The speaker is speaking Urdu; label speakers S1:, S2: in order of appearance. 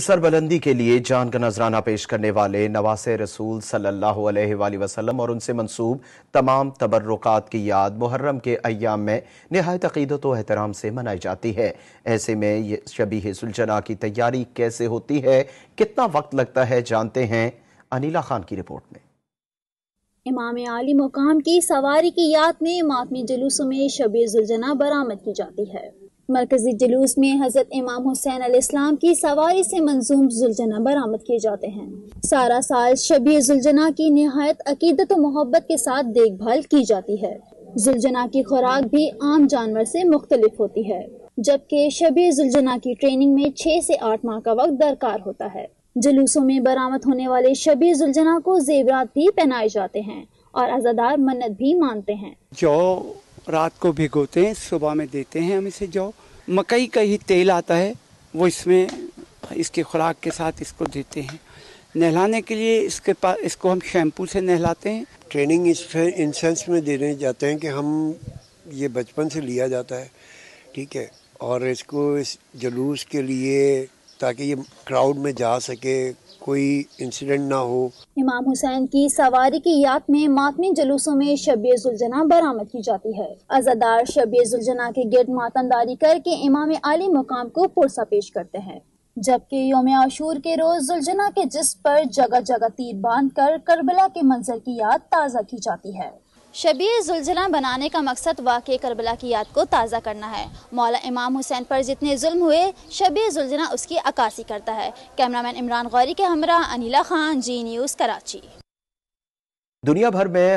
S1: سربلندی بلندی کے لیے جان کا نذرانہ پیش کرنے والے نواس رسول صلی اللہ علیہ وآلہ وسلم اور ان سے منصوب تمام تبرکات کی یاد محرم کے ایام میں نہایت عقیدت و احترام سے منائی جاتی ہے ایسے میں یہ شبیہ سلجنا کی تیاری کیسے ہوتی ہے کتنا وقت لگتا ہے جانتے ہیں انیلا خان کی رپورٹ میں
S2: امام عالی مقام کی سواری کی یاد میں ماتمی جلوس میں شبیہ زلجنا برآمد کی جاتی ہے مرکزی جلوس میں حضرت امام حسین علیہ السلام کی سواری سے منظوم زلجنا برآمد کیے جاتے ہیں سارا سال زلجنہ کی نہایت عقیدت و محبت کے ساتھ دیکھ بھال کی جاتی ہے زلجنہ کی خوراک بھی عام جانور سے مختلف ہوتی ہے جبکہ شبی زلجنا کی ٹریننگ میں چھ سے آٹھ ماہ کا وقت درکار ہوتا ہے جلوسوں میں برآمد ہونے والے شبی زلجنہ کو زیورات بھی پہنائے جاتے ہیں اور ازادار منت بھی مانتے ہیں
S3: جو رات کو بھگوتے ہیں صبح میں دیتے ہیں ہم اسے جو مکئی کا ہی تیل آتا ہے وہ اس میں اس کی خوراک کے ساتھ اس کو دیتے ہیں نہلانے کے لیے اس کے پاس اس کو ہم شیمپو سے نہلاتے ہیں ٹریننگ اس ان سینس میں دینے جاتے ہیں کہ ہم یہ بچپن سے لیا
S4: جاتا ہے ٹھیک ہے اور اس کو اس جلوس کے لیے تاکہ یہ کراؤڈ میں جا سکے کوئی انسیڈنٹ نہ ہو
S2: امام حسین کی سواری کی یاد میں ماتمی جلوسوں میں شبیہ زلجنا برآمد کی جاتی ہے ازادار شبیہ زلجنا کے گرد ماتن داری کر کے امام علی مقام کو پرسہ پیش کرتے ہیں جبکہ یوم عاشور کے روز زلجنا کے جسم پر جگہ جگہ تیر باندھ کر کربلا کے منظر کی یاد تازہ کی جاتی ہے شبیہ زلزلہ بنانے کا مقصد واقع کربلا کی یاد کو تازہ کرنا ہے مولا امام حسین پر جتنے ظلم ہوئے شبیہ زلزلہ اس کی عکاسی کرتا ہے کیمرامین عمران غوری کے ہمراہ انیلا خان جی نیوز کراچی
S1: دنیا بھر میں